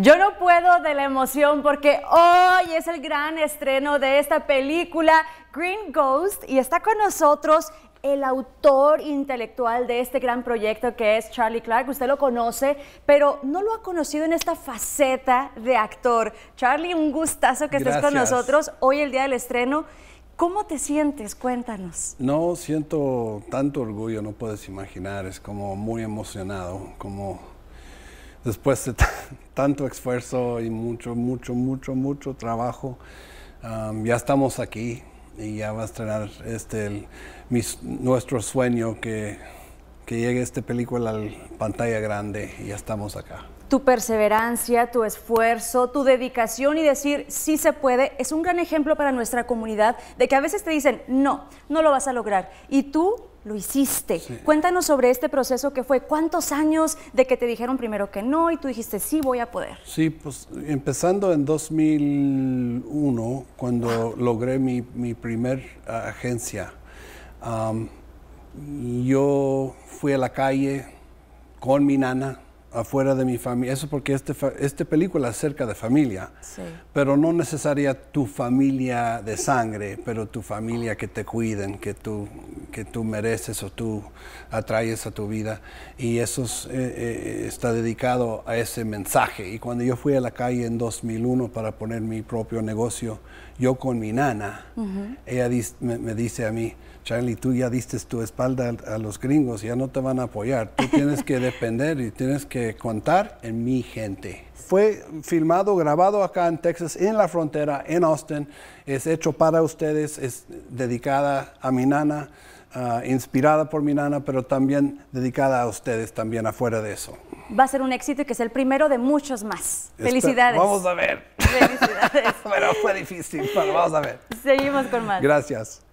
Yo no puedo de la emoción porque hoy es el gran estreno de esta película Green Ghost y está con nosotros el autor intelectual de este gran proyecto que es Charlie Clark. Usted lo conoce, pero no lo ha conocido en esta faceta de actor. Charlie, un gustazo que estés con nosotros hoy el día del estreno. ¿Cómo te sientes? Cuéntanos. No, siento tanto orgullo, no puedes imaginar. Es como muy emocionado, como después de tanto esfuerzo y mucho, mucho, mucho, mucho trabajo, ya estamos aquí y ya va a estrenar este, nuestro sueño que que llegue este película a la pantalla grande y ya estamos acá. Tu perseverancia, tu esfuerzo, tu dedicación y decir sí se puede es un gran ejemplo para nuestra comunidad de que a veces te dicen no, no lo vas a lograr. Y tú lo hiciste. Cuéntanos sobre este proceso que fue. ¿Cuántos años de que te dijeron primero que no y tú dijiste sí voy a poder? Sí, pues empezando en 2001, cuando logré mi, mi primer ah, agencia yo fui a la calle con mi nana, afuera de mi familia. Eso porque este, este película es acerca de familia, pero no necesaria tu familia de sangre, pero tu familia que te cuiden, que tú que tú mereces o tú atraes a tu vida. Y eso eh, eh, está dedicado a ese mensaje. Y cuando yo fui a la calle en 2001 para poner mi propio negocio, yo con mi nana, ella me, dice a mí, Charlie, tú ya diste tu espalda a, a los gringos, ya no te van a apoyar, tú tienes que depender y tienes que contar en mi gente. Fue filmado, grabado acá en Texas, en la frontera, en Austin, es hecho para ustedes, es dedicada a mi nana. Ah, inspirada por mi nana, pero también dedicada a ustedes también afuera de eso. Va a ser un éxito y que es el primero de muchos más. Felicidades. Vamos a ver. Felicidades. pero fue difícil, pero vamos a ver. Seguimos con más. Gracias.